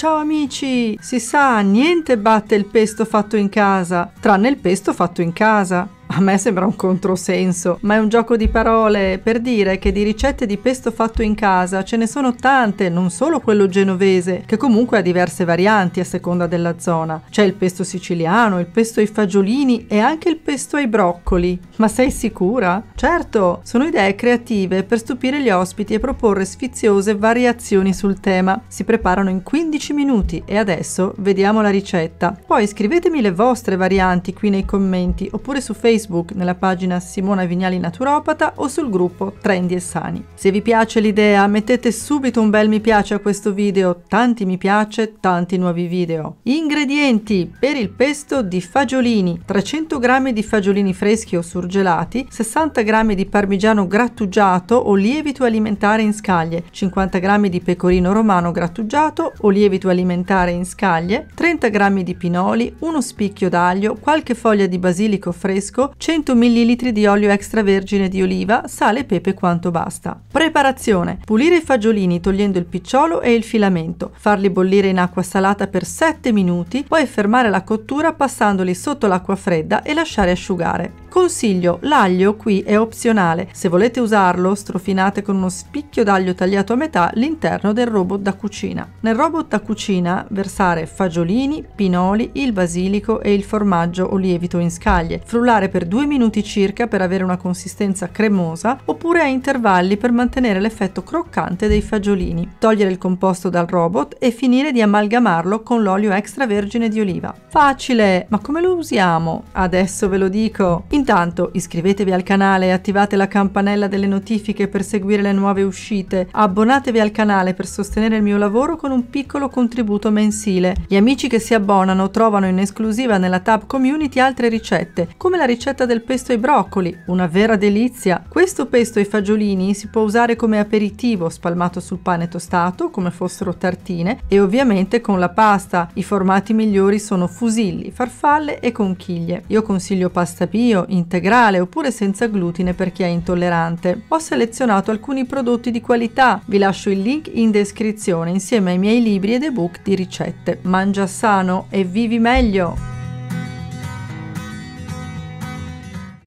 Ciao amici! Si sa, niente batte il pesto fatto in casa, tranne il pesto fatto in casa. A me sembra un controsenso, ma è un gioco di parole per dire che di ricette di pesto fatto in casa ce ne sono tante, non solo quello genovese, che comunque ha diverse varianti a seconda della zona. C'è il pesto siciliano, il pesto ai fagiolini e anche il pesto ai broccoli. Ma sei sicura? Certo, sono idee creative per stupire gli ospiti e proporre sfiziose variazioni sul tema. Si preparano in 15 minuti e adesso vediamo la ricetta. Poi scrivetemi le vostre varianti qui nei commenti oppure su Facebook Facebook nella pagina Simona Vignali Naturopata o sul gruppo Trendy e Sani. Se vi piace l'idea mettete subito un bel mi piace a questo video, tanti mi piace, tanti nuovi video. Ingredienti per il pesto di fagiolini 300 g di fagiolini freschi o surgelati, 60 g di parmigiano grattugiato o lievito alimentare in scaglie, 50 g di pecorino romano grattugiato o lievito alimentare in scaglie, 30 g di pinoli, uno spicchio d'aglio, qualche foglia di basilico fresco, 100 ml di olio extravergine di oliva, sale e pepe quanto basta. Preparazione. Pulire i fagiolini togliendo il picciolo e il filamento. Farli bollire in acqua salata per 7 minuti, poi fermare la cottura passandoli sotto l'acqua fredda e lasciare asciugare. Consiglio, l'aglio qui è opzionale, se volete usarlo strofinate con uno spicchio d'aglio tagliato a metà l'interno del robot da cucina. Nel robot da cucina versare fagiolini, pinoli, il basilico e il formaggio o lievito in scaglie, frullare per 2 minuti circa per avere una consistenza cremosa oppure a intervalli per mantenere l'effetto croccante dei fagiolini, togliere il composto dal robot e finire di amalgamarlo con l'olio extravergine di oliva. Facile, ma come lo usiamo? Adesso ve lo dico! In Intanto iscrivetevi al canale e attivate la campanella delle notifiche per seguire le nuove uscite, abbonatevi al canale per sostenere il mio lavoro con un piccolo contributo mensile. Gli amici che si abbonano trovano in esclusiva nella tab community altre ricette, come la ricetta del pesto ai broccoli, una vera delizia. Questo pesto ai fagiolini si può usare come aperitivo spalmato sul pane tostato, come fossero tartine, e ovviamente con la pasta. I formati migliori sono fusilli, farfalle e conchiglie. Io consiglio pasta bio, integrale oppure senza glutine per chi è intollerante. Ho selezionato alcuni prodotti di qualità, vi lascio il link in descrizione insieme ai miei libri ed ebook di ricette. Mangia sano e vivi meglio!